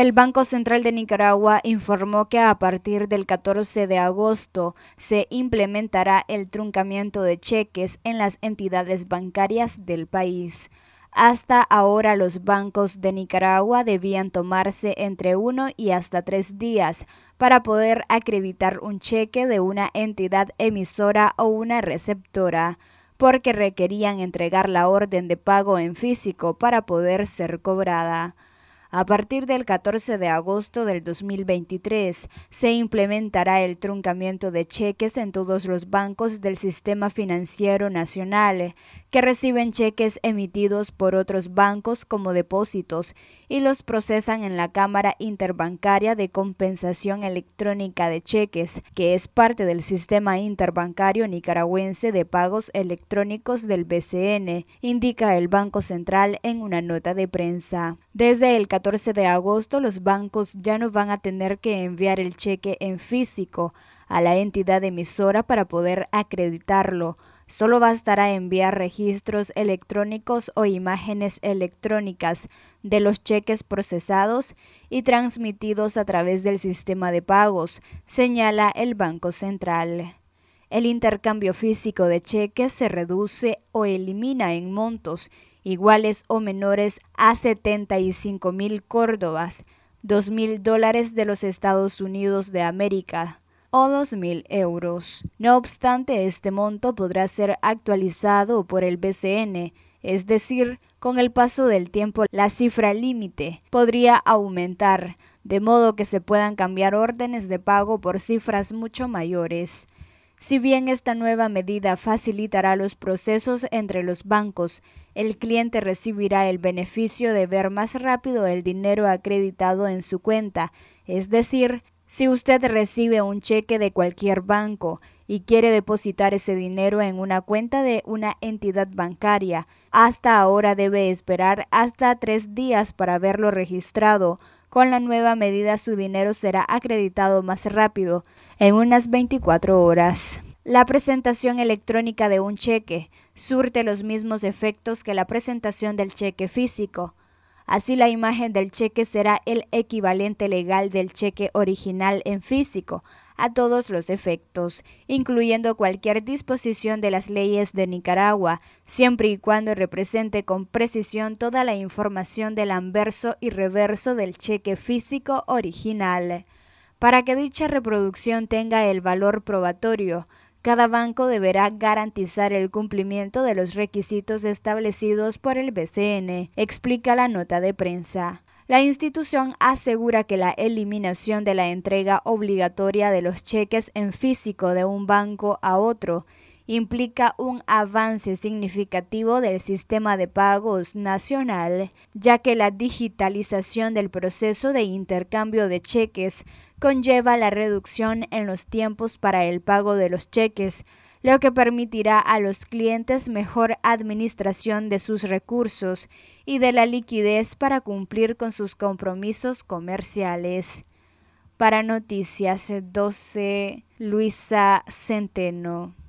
El Banco Central de Nicaragua informó que a partir del 14 de agosto se implementará el truncamiento de cheques en las entidades bancarias del país. Hasta ahora los bancos de Nicaragua debían tomarse entre uno y hasta tres días para poder acreditar un cheque de una entidad emisora o una receptora, porque requerían entregar la orden de pago en físico para poder ser cobrada. A partir del 14 de agosto del 2023 se implementará el truncamiento de cheques en todos los bancos del sistema financiero nacional que reciben cheques emitidos por otros bancos como depósitos y los procesan en la Cámara Interbancaria de Compensación Electrónica de Cheques, que es parte del sistema interbancario nicaragüense de pagos electrónicos del BCN, indica el Banco Central en una nota de prensa. Desde el 14 de agosto los bancos ya no van a tener que enviar el cheque en físico a la entidad emisora para poder acreditarlo. Solo bastará enviar registros electrónicos o imágenes electrónicas de los cheques procesados y transmitidos a través del sistema de pagos, señala el Banco Central. El intercambio físico de cheques se reduce o elimina en montos iguales o menores a cinco mil córdobas, dos mil dólares de los Estados Unidos de América o dos mil euros. No obstante, este monto podrá ser actualizado por el BCN, es decir, con el paso del tiempo la cifra límite podría aumentar, de modo que se puedan cambiar órdenes de pago por cifras mucho mayores. Si bien esta nueva medida facilitará los procesos entre los bancos, el cliente recibirá el beneficio de ver más rápido el dinero acreditado en su cuenta, es decir, si usted recibe un cheque de cualquier banco y quiere depositar ese dinero en una cuenta de una entidad bancaria, hasta ahora debe esperar hasta tres días para verlo registrado, con la nueva medida su dinero será acreditado más rápido, en unas 24 horas. La presentación electrónica de un cheque surte los mismos efectos que la presentación del cheque físico. Así la imagen del cheque será el equivalente legal del cheque original en físico, a todos los efectos, incluyendo cualquier disposición de las leyes de Nicaragua, siempre y cuando represente con precisión toda la información del anverso y reverso del cheque físico original. Para que dicha reproducción tenga el valor probatorio, cada banco deberá garantizar el cumplimiento de los requisitos establecidos por el BCN, explica la nota de prensa. La institución asegura que la eliminación de la entrega obligatoria de los cheques en físico de un banco a otro implica un avance significativo del sistema de pagos nacional, ya que la digitalización del proceso de intercambio de cheques conlleva la reducción en los tiempos para el pago de los cheques, lo que permitirá a los clientes mejor administración de sus recursos y de la liquidez para cumplir con sus compromisos comerciales. Para Noticias 12, Luisa Centeno.